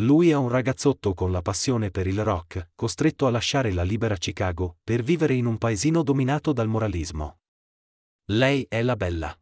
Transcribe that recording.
Lui è un ragazzotto con la passione per il rock, costretto a lasciare la libera Chicago per vivere in un paesino dominato dal moralismo. Lei è la bella.